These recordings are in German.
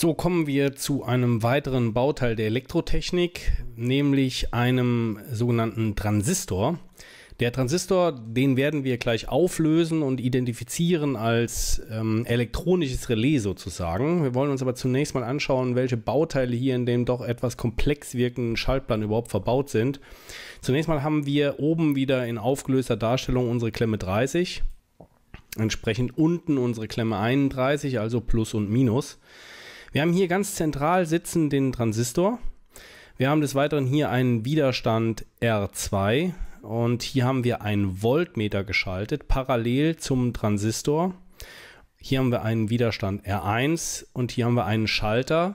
So kommen wir zu einem weiteren Bauteil der Elektrotechnik, nämlich einem sogenannten Transistor. Der Transistor, den werden wir gleich auflösen und identifizieren als ähm, elektronisches Relais sozusagen. Wir wollen uns aber zunächst mal anschauen, welche Bauteile hier in dem doch etwas komplex wirkenden Schaltplan überhaupt verbaut sind. Zunächst mal haben wir oben wieder in aufgelöster Darstellung unsere Klemme 30, entsprechend unten unsere Klemme 31, also Plus und Minus. Wir haben hier ganz zentral sitzen den Transistor. Wir haben des Weiteren hier einen Widerstand R2 und hier haben wir einen Voltmeter geschaltet, parallel zum Transistor. Hier haben wir einen Widerstand R1 und hier haben wir einen Schalter.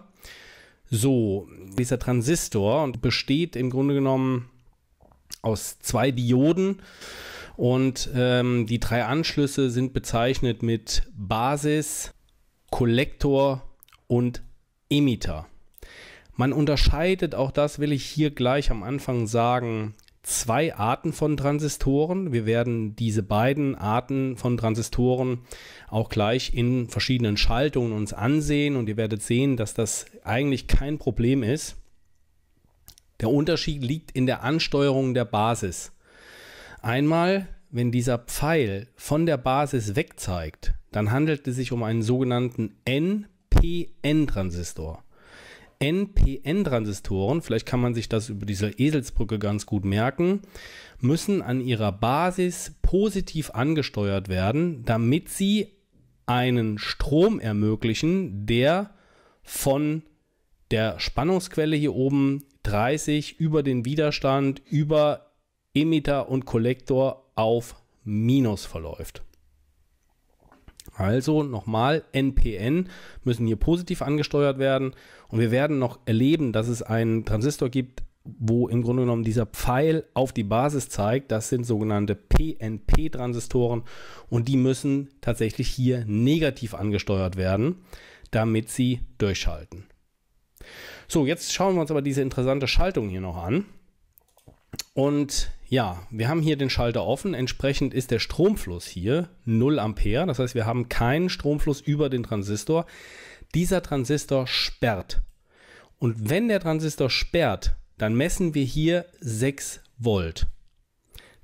So, dieser Transistor besteht im Grunde genommen aus zwei Dioden und ähm, die drei Anschlüsse sind bezeichnet mit Basis, Kollektor und Emitter. Man unterscheidet, auch das will ich hier gleich am Anfang sagen, zwei Arten von Transistoren. Wir werden diese beiden Arten von Transistoren auch gleich in verschiedenen Schaltungen uns ansehen und ihr werdet sehen, dass das eigentlich kein Problem ist. Der Unterschied liegt in der Ansteuerung der Basis. Einmal, wenn dieser Pfeil von der Basis wegzeigt, dann handelt es sich um einen sogenannten N- NPN-Transistor. NPN-Transistoren, vielleicht kann man sich das über diese Eselsbrücke ganz gut merken, müssen an ihrer Basis positiv angesteuert werden, damit sie einen Strom ermöglichen, der von der Spannungsquelle hier oben 30 über den Widerstand, über Emitter und Kollektor auf Minus verläuft. Also nochmal, NPN müssen hier positiv angesteuert werden und wir werden noch erleben, dass es einen Transistor gibt, wo im Grunde genommen dieser Pfeil auf die Basis zeigt. Das sind sogenannte PNP-Transistoren und die müssen tatsächlich hier negativ angesteuert werden, damit sie durchschalten. So, jetzt schauen wir uns aber diese interessante Schaltung hier noch an. Und ja, wir haben hier den Schalter offen. Entsprechend ist der Stromfluss hier 0 Ampere. Das heißt, wir haben keinen Stromfluss über den Transistor. Dieser Transistor sperrt. Und wenn der Transistor sperrt, dann messen wir hier 6 Volt.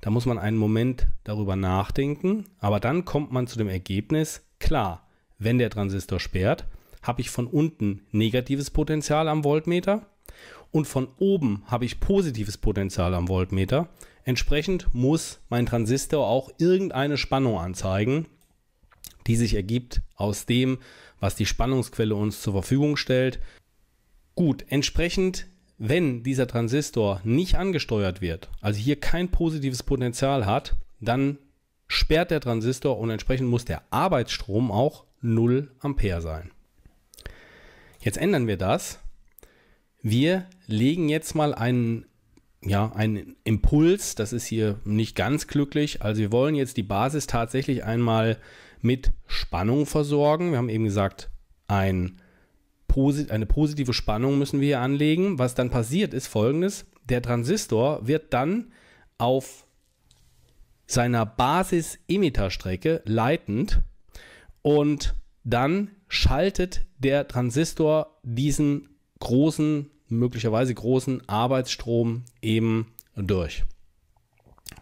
Da muss man einen Moment darüber nachdenken, aber dann kommt man zu dem Ergebnis, klar, wenn der Transistor sperrt, habe ich von unten negatives Potenzial am Voltmeter und von oben habe ich positives Potenzial am Voltmeter. Entsprechend muss mein Transistor auch irgendeine Spannung anzeigen, die sich ergibt aus dem, was die Spannungsquelle uns zur Verfügung stellt. Gut, entsprechend, wenn dieser Transistor nicht angesteuert wird, also hier kein positives Potenzial hat, dann sperrt der Transistor und entsprechend muss der Arbeitsstrom auch 0 Ampere sein. Jetzt ändern wir das. Wir legen jetzt mal einen ja, ein Impuls. Das ist hier nicht ganz glücklich. Also wir wollen jetzt die Basis tatsächlich einmal mit Spannung versorgen. Wir haben eben gesagt, ein, eine positive Spannung müssen wir hier anlegen. Was dann passiert ist folgendes. Der Transistor wird dann auf seiner Basis-Emitter-Strecke leitend und dann schaltet der Transistor diesen großen möglicherweise großen Arbeitsstrom eben durch.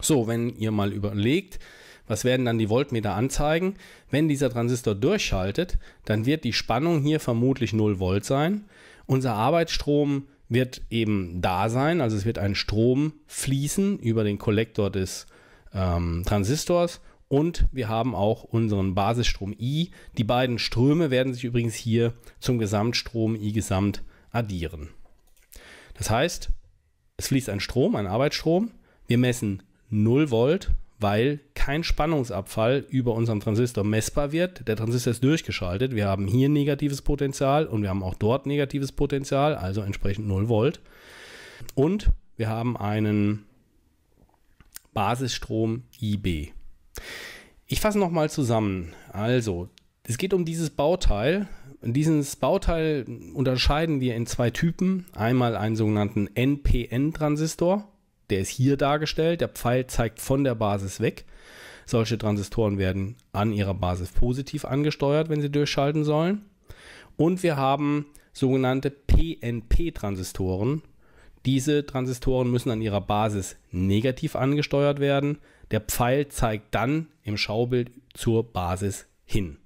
So, wenn ihr mal überlegt, was werden dann die Voltmeter anzeigen? Wenn dieser Transistor durchschaltet, dann wird die Spannung hier vermutlich 0 Volt sein. Unser Arbeitsstrom wird eben da sein, also es wird ein Strom fließen über den Kollektor des ähm, Transistors und wir haben auch unseren Basisstrom I. Die beiden Ströme werden sich übrigens hier zum Gesamtstrom I gesamt addieren. Das heißt, es fließt ein Strom, ein Arbeitsstrom. Wir messen 0 Volt, weil kein Spannungsabfall über unseren Transistor messbar wird. Der Transistor ist durchgeschaltet. Wir haben hier negatives Potenzial und wir haben auch dort negatives Potenzial, also entsprechend 0 Volt. Und wir haben einen Basisstrom IB. Ich fasse nochmal zusammen. Also, es geht um dieses Bauteil, dieses Bauteil unterscheiden wir in zwei Typen. Einmal einen sogenannten NPN-Transistor. Der ist hier dargestellt. Der Pfeil zeigt von der Basis weg. Solche Transistoren werden an ihrer Basis positiv angesteuert, wenn sie durchschalten sollen. Und wir haben sogenannte PNP-Transistoren. Diese Transistoren müssen an ihrer Basis negativ angesteuert werden. Der Pfeil zeigt dann im Schaubild zur Basis hin.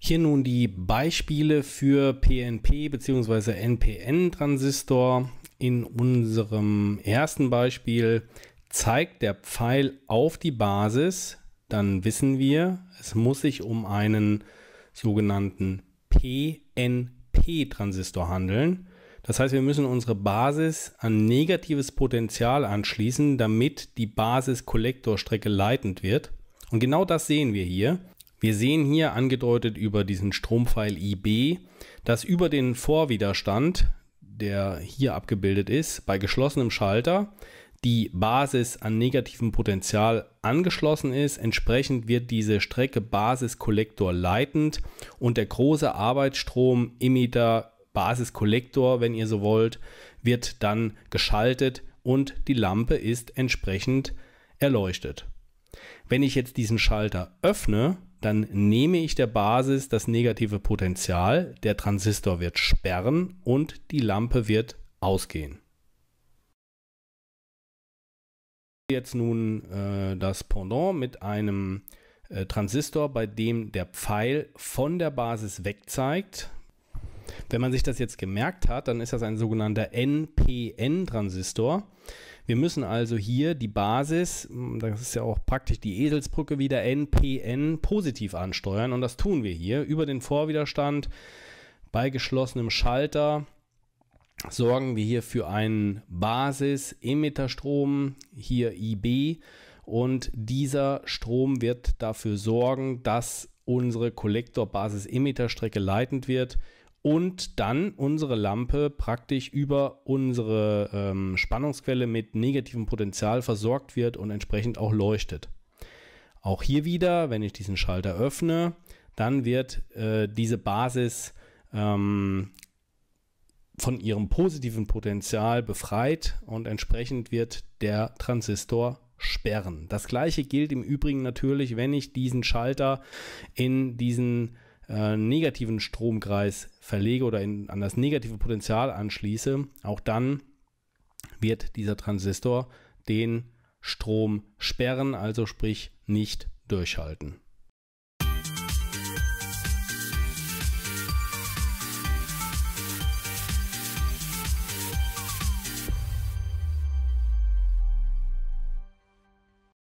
Hier nun die Beispiele für PNP bzw. NPN-Transistor. In unserem ersten Beispiel zeigt der Pfeil auf die Basis, dann wissen wir, es muss sich um einen sogenannten PNP-Transistor handeln. Das heißt, wir müssen unsere Basis an negatives Potenzial anschließen, damit die Basiskollektorstrecke leitend wird. Und genau das sehen wir hier. Wir sehen hier angedeutet über diesen Strompfeil IB, dass über den Vorwiderstand, der hier abgebildet ist, bei geschlossenem Schalter die Basis an negativem Potential angeschlossen ist. Entsprechend wird diese Strecke Basiskollektor leitend und der große Arbeitsstrom Emitter Basiskollektor, wenn ihr so wollt, wird dann geschaltet und die Lampe ist entsprechend erleuchtet. Wenn ich jetzt diesen Schalter öffne, dann nehme ich der Basis das negative Potential, der Transistor wird sperren und die Lampe wird ausgehen. Jetzt nun äh, das Pendant mit einem äh, Transistor, bei dem der Pfeil von der Basis wegzeigt. Wenn man sich das jetzt gemerkt hat, dann ist das ein sogenannter NPN-Transistor. Wir müssen also hier die Basis, hm, das ist ja auch praktisch die Eselsbrücke wieder NPN, positiv ansteuern und das tun wir hier über den Vorwiderstand bei geschlossenem Schalter sorgen wir hier für einen Basis-Emitterstrom, hier IB, und dieser Strom wird dafür sorgen, dass unsere kollektor basis emitterstrecke leitend wird und dann unsere Lampe praktisch über unsere ähm, Spannungsquelle mit negativem Potenzial versorgt wird und entsprechend auch leuchtet. Auch hier wieder, wenn ich diesen Schalter öffne, dann wird äh, diese Basis ähm, von ihrem positiven Potenzial befreit und entsprechend wird der Transistor sperren. Das gleiche gilt im Übrigen natürlich, wenn ich diesen Schalter in diesen äh, negativen Stromkreis verlege oder in, an das negative Potenzial anschließe, auch dann wird dieser Transistor den Strom sperren, also sprich nicht durchhalten.